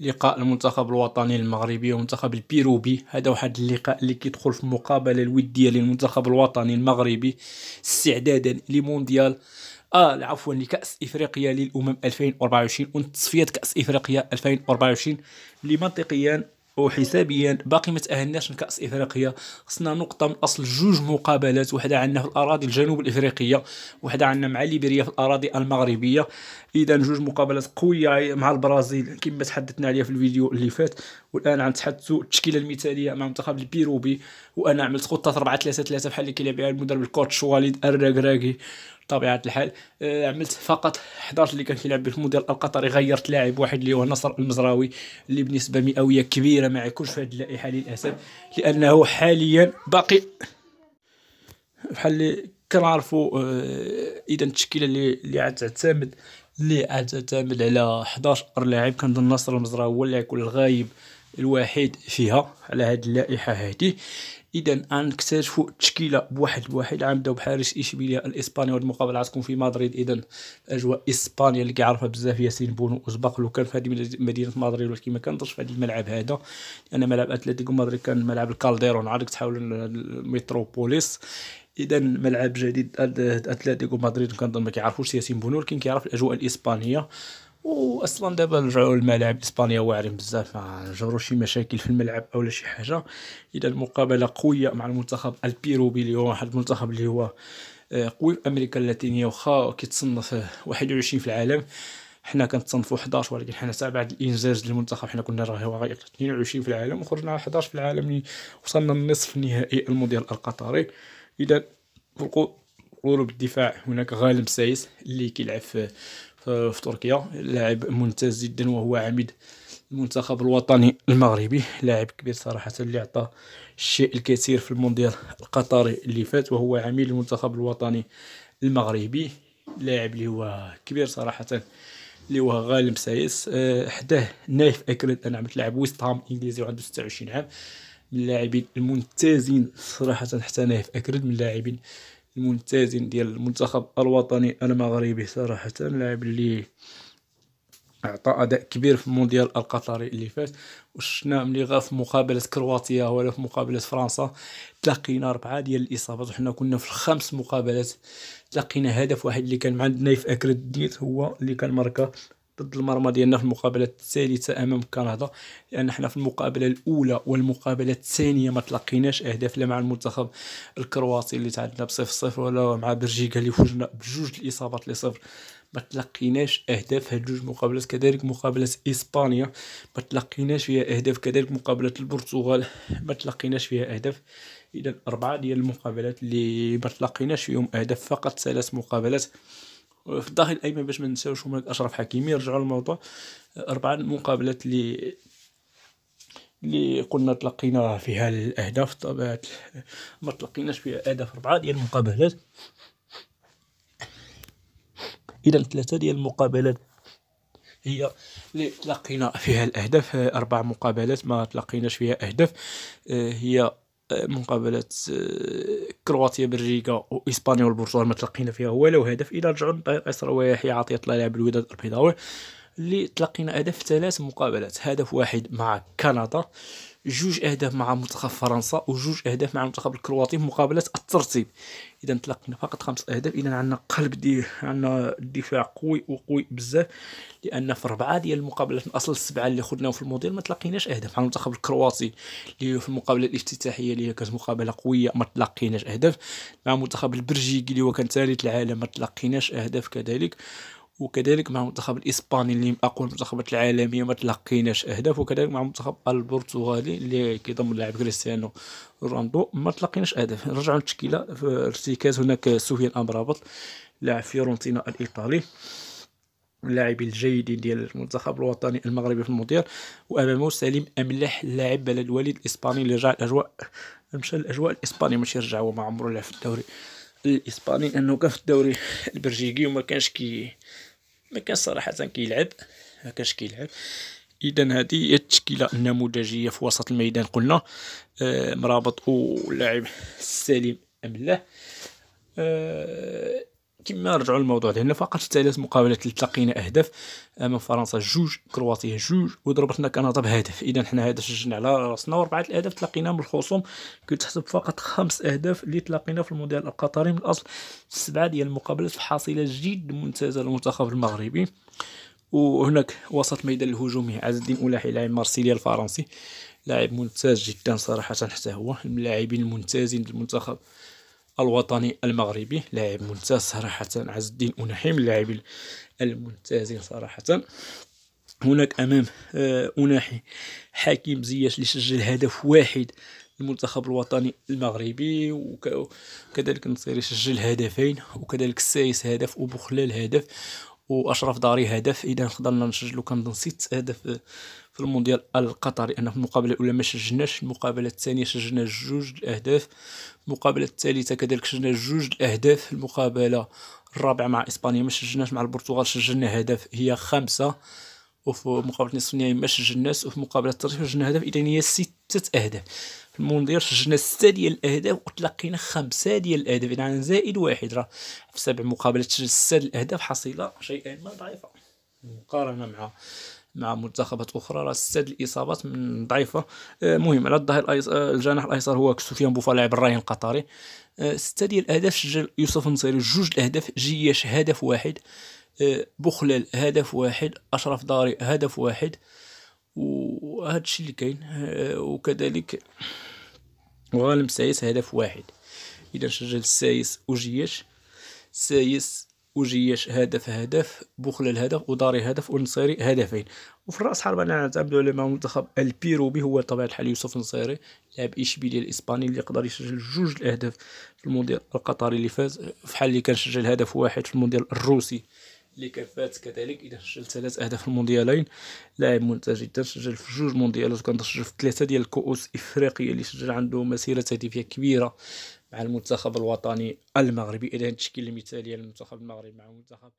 لقاء المنتخب الوطني المغربي ومنتخب البيروبي هذا واحد اللقاء اللي كيدخل في المقابله الوديه للمنتخب الوطني المغربي استعدادا لمونديال آه عفوا لكأس إفريقيا للأمم 2024 وتصفية كأس إفريقيا 2024 منطقيا وحسابيا باقي ما تاهلناش لكاس افريقيا خصنا نقطه من اصل جوج مقابلات واحده عندنا في الاراضي الجنوب الافريقيه وحده عندنا مع ليبيريا في الاراضي المغربيه اذا جوج مقابلات قويه مع البرازيل كما تحدثنا عليها في الفيديو اللي فات والان غنتحدثوا التشكيله المثاليه مع منتخب البيروبي وانا عملت خطه 4 3 3 بحال اللي كيلعب بها المدرب الكوتش واليد الركراكي بطبيعه الحال آه، عملت فقط حضرت اللي كان كيلعب بالموديل القطري غيرت لاعب واحد اللي هو نصر المزراوي اللي بنسبه مئويه كبيره ما يكونش في هذه اللائحه للاسف لانه حاليا باقي بحال اللي كنعرفوا آه، اذا التشكيله اللي اللي عاد تعتمد اللي عاد تعتمد على 11 لاعب كنظن نصر المزراوي هو اللاعب الغايب الوحيد فيها على هذه اللائحه هذه اذا غنكتشفوا التشكيله بواحد بواحد غنبداو بحارس اشبيليا الاسباني والمقابل غتكون في مدريد اذا اجواء اسبانيا اللي كيعرفها بزاف ياسين بونو وسبق لو كان في هذه مدينه مدريد ولكن ما كنضرش في هذا الملعب هذا لان ملعب اتلتيكو مدريد كان ملعب الكالديرون عارف تحاول الميتروبوليس اذا ملعب جديد اتلتيكو مدريد كنظن ما كيعرفوش ياسين بونو ولكن كيعرف الاجواء الاسبانيه واصلا دابا نرجعو للملاعب اسبانيا واعرين بزاف آه، جرو شي مشاكل في الملعب اولا شي حاجه اذا المقابله قويه مع المنتخب البيروبي اللي هو واحد المنتخب اللي هو آه، قوي في امريكا اللاتينيه واخا كيتصنف 21 في العالم حنا كنتصنفوا 11 ولكن حنا تاع بعد الانجاز للمنتخب حنا كنا راه 22 في العالم وخرجنا 11 في العالم وصلنا النصف النهائي المونديال القطري اذا قلوب الدفاع هناك غالب سايس اللي كيلعب في في تركيا لاعب ممتاز جدا وهو عميد المنتخب الوطني المغربي لاعب كبير صراحة اللي عطى الشيء الكثير في المونديال القطري اللي فات وهو عميد المنتخب الوطني المغربي لاعب اللي هو كبير صراحة اللي هو غالب سايس آه، حداه نايف اكرد انا عملت لاعب ويست هام انجليزي وعنده 26 عام من اللاعبين الممتازين صراحة حتى نايف اكرد من اللاعبين الممتازين ديال المنتخب الوطني المغربي صراحه لاعب اللي اعطى اداء كبير في المونديال القطري اللي فات وشنا ملي غا في مقابله كرواتيا ولا في مقابله فرنسا تلاقينا ربعه ديال الاصابات وحنا كنا في الخمس مقابلات تلاقينا هدف واحد اللي كان مع نايف اكرديت هو اللي كان ماركا ضد المرمى ديالنا في المقابله الثالثه امام كندا لان حنا في المقابله الاولى والمقابله الثانيه ما تلقيناش اهداف لا مع المنتخب الكرواتي اللي تعادلنا بصفر صفر ولا مع بلجيكا اللي فوجنا بجوج الاصابات لصفر صفر ما تلقيناش اهداف هاد جوج مقابلات كذلك مقابله اسبانيا ما تلقيناش فيها اهداف كذلك مقابله البرتغال ما تلقيناش فيها اهداف اذا اربعه ديال المقابلات اللي ما تلقيناش فيهم اهداف فقط ثلاث مقابلات في الداخل الايمن باش ما ننساوش هما اشرف حكيمي رجعوا للموضوع اربعه المقابلات اللي اللي قلنا تلقينا فيها الاهداف طبعا ما تلقيناش فيها اهداف اربعه ديال المقابلات اذا ثلاثه ديال المقابلات هي اللي تلقينا فيها الاهداف اربع مقابلات ما تلقيناش فيها اهداف هي مقابلات كرواتيا بلجيكا واسبانيا والبرتغال ما تلقينا فيها ولو هدف الى رجعوا لطريق اسر يحيى عطيه طلع لاعب الوداد البيضاوي اللي تلقينا اهداف في ثلاث مقابلات هدف واحد مع كندا جوج اهداف مع منتخب فرنسا وجوج اهداف مع المنتخب الكرواتي في مقابله الترتيب اذا تلقينا فقط خمس اهداف اذا عندنا قلب دي عندنا الدفاع قوي وقوي بزاف لان في اربعه ديال المقابلات من اصل السبعه اللي خدناهم في الموديل ما تلقيناش اهداف مع المنتخب الكرواتي اللي في المقابله الافتتاحيه اللي كانت مقابله قويه ما تلقيناش اهداف مع المنتخب البرجيكي اللي هو كان ثالث العالم ما تلقيناش اهداف كذلك وكذلك مع المنتخب الاسباني اللي من اقوى المنتخبات العالميه ما تلقيناش اهداف وكذلك مع المنتخب البرتغالي اللي كيضم اللاعب كريستيانو رونالدو ما تلقيناش اهداف نرجعوا للتشكيله في ارتكاز هناك سفيان امرابط لاعب فيورنتينا الايطالي اللاعبين الجيدين ديال المنتخب الوطني المغربي في المدير وامامه سليم املاح لاعب بلد الوليد الاسباني اللي رجع الاجواء مشى الاجواء الاسباني ماشي رجع هو ما عمرو لعب في الدوري الاسباني لانه كان في الدوري البلجيكي وما كانش كي ما كان صراحه كيلعب ما كانش كيلعب اذا هذه هي التشكيله النموذجيه في وسط الميدان قلنا آه مرابط ولاعب سليم ام لا آه كما رجعوا للموضوع ديالنا فقط ثلاث مقابلات اللي تلقينا اهداف امام فرنسا جوج كرواتيا جوج وضربتنا كندا بهدف اذا حنا هذا سجلنا على راسنا واربعه الاهداف تلاقينا من الخصوم كتحسب فقط خمس اهداف اللي تلقينا في المونديال القطري من الاصل سبعه ديال المقابلات في حصيله جد ممتازه للمنتخب المغربي وهناك وسط ميدان الهجومي عز الدين اولاحي لاعب مارسيليا الفرنسي لاعب ممتاز جدا صراحه حتى هو من اللاعبين الممتازين للمنتخب الوطني المغربي لاعب ممتاز صراحة عز الدين أناحيم اللاعب الممتازين صراحة هناك أمام آه، أناحي حكيم زياش اللي سجل هدف واحد المنتخب الوطني المغربي وكذلك النصيري سجل هدفين وكذلك السايس هدف وبخلال هدف واشرف داري هدف اذا قدرنا نسجلو كنظن ست اهداف في المونديال القطري أنه في المقابلة الأولى ما سجلناش المقابلة الثانية سجلنا جوج الأهداف المقابلة الثالثة كذلك سجلنا جوج الأهداف المقابلة الرابعة مع إسبانيا ما سجلناش مع البرتغال سجلنا هدف هي خمسة وفي مقابلة نصف النهائي ما سجلناش وفي مقابلة الطريق سجلنا هدف إذا هي ستة أهداف في المونديال سجلنا ستة ديال الأهداف وتلقينا خمسة ديال الأهداف إذا يعني زائد واحد راه في سبع مقابلات سجل ستة الأهداف حصيلة شيئا ما ضعيفة مقارنة مع مع منتخبات أخرى راه ستاد الإصابات من ضعيفة آه، مهم على الظهير آه، الجناح الأيسر هو سفيان بوفا لاعب الراهن القطري آه، ستة ديال الأهداف سجل يوسف النصيري جوج الأهداف جياش هدف واحد بخلال هدف واحد أشرف داري هدف واحد وهذا الشيء اللي كاين وكذلك غانم سايس هدف واحد إذا سجل سايس وجياش سايس وجياش هدف هدف بخل الهدف وداري هدف ونصيري هدفين وفي الراس حربة نعتمدوا على منتخب البيروبي هو طبعا الحال يوسف نصيري لاعب اشبيليه الاسباني اللي قدر يسجل جوج الاهداف في المونديال القطري اللي فاز فحال اللي كان سجل هدف واحد في المونديال الروسي اللي كان فات كذلك اذا سجل ثلاث اهداف في المونديالين لاعب ممتاز جدا سجل في جوج مونديالات وكان سجل في ثلاثه ديال الكؤوس الافريقيه اللي سجل عنده مسيره تهديفيه كبيره مع المنتخب الوطني المغربي اذا التشكيله المثاليه للمنتخب المغربي مع المنتخب